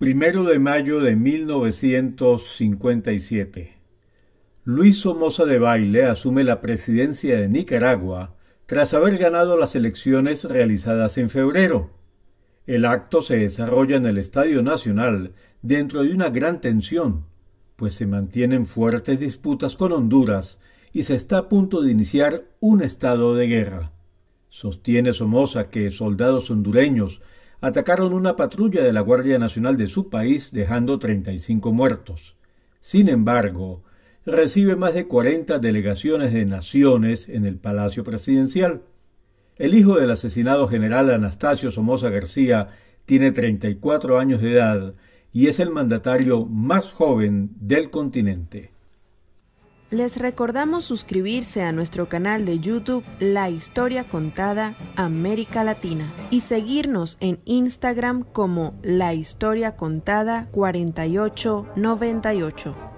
Primero de mayo de 1957. Luis Somoza de Baile asume la presidencia de Nicaragua tras haber ganado las elecciones realizadas en febrero. El acto se desarrolla en el Estadio Nacional dentro de una gran tensión, pues se mantienen fuertes disputas con Honduras y se está a punto de iniciar un estado de guerra. Sostiene Somoza que soldados hondureños atacaron una patrulla de la Guardia Nacional de su país dejando 35 muertos. Sin embargo, recibe más de 40 delegaciones de naciones en el Palacio Presidencial. El hijo del asesinado general Anastasio Somoza García tiene 34 años de edad y es el mandatario más joven del continente. Les recordamos suscribirse a nuestro canal de YouTube La Historia Contada América Latina y seguirnos en Instagram como La Historia Contada 4898.